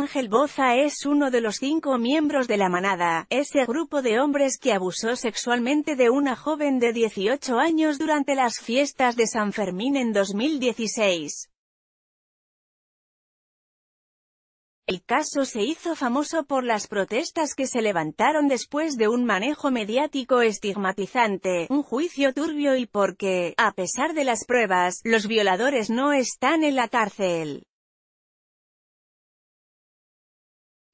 Ángel Boza es uno de los cinco miembros de la manada, ese grupo de hombres que abusó sexualmente de una joven de 18 años durante las fiestas de San Fermín en 2016. El caso se hizo famoso por las protestas que se levantaron después de un manejo mediático estigmatizante, un juicio turbio y porque, a pesar de las pruebas, los violadores no están en la cárcel.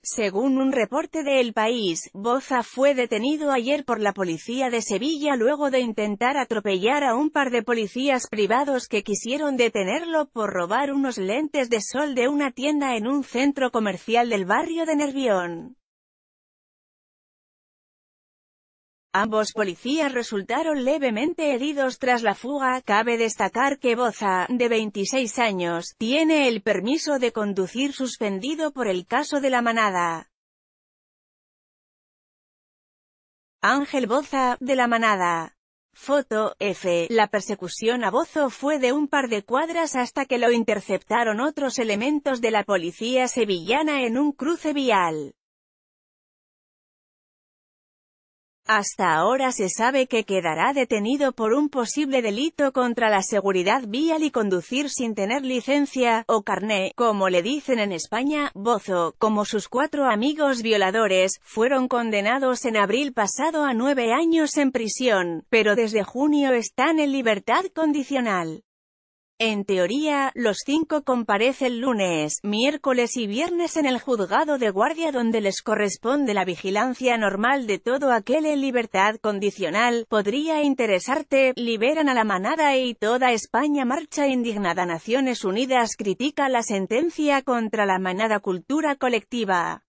Según un reporte de El País, Boza fue detenido ayer por la policía de Sevilla luego de intentar atropellar a un par de policías privados que quisieron detenerlo por robar unos lentes de sol de una tienda en un centro comercial del barrio de Nervión. Ambos policías resultaron levemente heridos tras la fuga. Cabe destacar que Boza, de 26 años, tiene el permiso de conducir suspendido por el caso de la manada. Ángel Boza, de la manada. Foto, F. La persecución a Bozo fue de un par de cuadras hasta que lo interceptaron otros elementos de la policía sevillana en un cruce vial. Hasta ahora se sabe que quedará detenido por un posible delito contra la seguridad vial y conducir sin tener licencia, o carné, como le dicen en España, Bozo, como sus cuatro amigos violadores, fueron condenados en abril pasado a nueve años en prisión, pero desde junio están en libertad condicional. En teoría, los cinco comparecen lunes, miércoles y viernes en el juzgado de guardia donde les corresponde la vigilancia normal de todo aquel en libertad condicional, podría interesarte, liberan a la manada y toda España marcha indignada Naciones Unidas critica la sentencia contra la manada cultura colectiva.